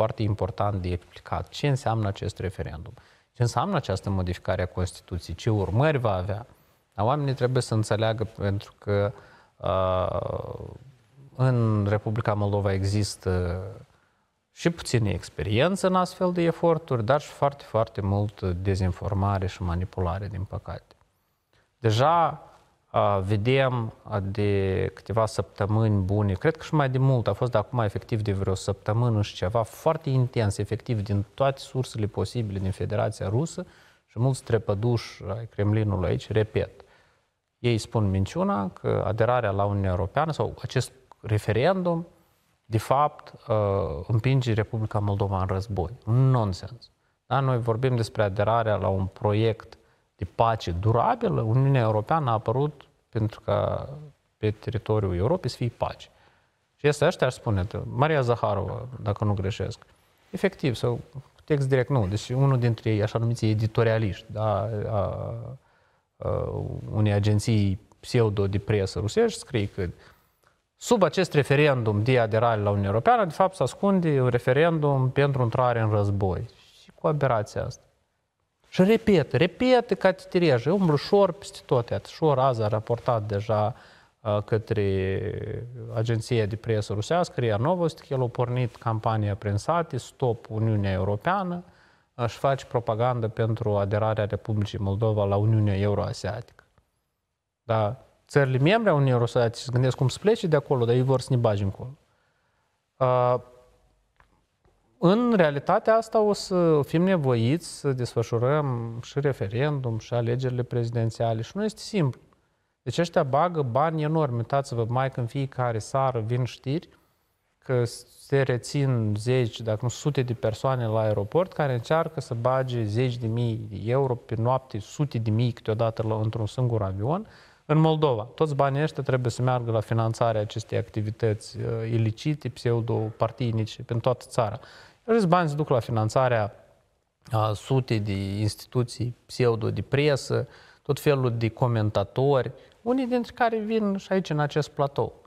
foarte important de explicat ce înseamnă acest referendum, ce înseamnă această modificare a Constituției, ce urmări va avea. Dar oamenii trebuie să înțeleagă pentru că uh, în Republica Moldova există uh, și puțină experiență în astfel de eforturi, dar și foarte, foarte mult dezinformare și manipulare, din păcate. Deja vedem de câteva săptămâni bune, cred că și mai de mult, a fost de acum efectiv de vreo săptămână și ceva, foarte intens, efectiv, din toate sursele posibile din Federația Rusă și mulți trepăduși ai Kremlinului aici, repet, ei spun minciuna că aderarea la Uniunea Europeană sau acest referendum, de fapt, ă, împinge Republica Moldova în război. Un nonsens. Da? Noi vorbim despre aderarea la un proiect de pace durabilă, Uniunea Europeană a apărut pentru că pe teritoriul Europei să fie pace. Și este ăștia, aș spune, Maria Zaharova, dacă nu greșesc. Efectiv, sau text direct, nu. Deci unul dintre ei, așa numiți editorialiști, da, a, a, unei agenții pseudo de presă rusești, scrie că sub acest referendum de aderare la Uniunea Europeană, de fapt, se ascunde un referendum pentru intrare în război. Și cu aberația asta. Și repet, repet ca titireje, umblă șor peste toate. Șor azi a raportat deja uh, către agenția de presă rusească, RIA Novost, că el a pornit campania prin sate, Stop Uniunea Europeană, își face propagandă pentru aderarea Republicii Moldova la Uniunea Euroasiatică. Da, țările membre a Uniunii Euroasiatice se gândesc cum să plece de acolo, dar ei vor să ne bagi încolo. Uh, în realitatea asta o să fim nevoiți să desfășurăm și referendum și alegerile prezidențiale și nu este simplu. Deci ăștia bagă bani enormi. Uitați-vă, mai când fiecare sară vin știri că se rețin zeci, dacă nu sute de persoane la aeroport care încearcă să bage zeci de mii de euro pe noapte, sute de mii câteodată la, într-un singur avion, în Moldova. Toți banii ăștia trebuie să meargă la finanțarea acestei activități uh, ilicite, pseudo-partinice, prin toată țara. Acești bani se duc la finanțarea a sute de instituții pseudo de presă, tot felul de comentatori, unii dintre care vin și aici în acest platou.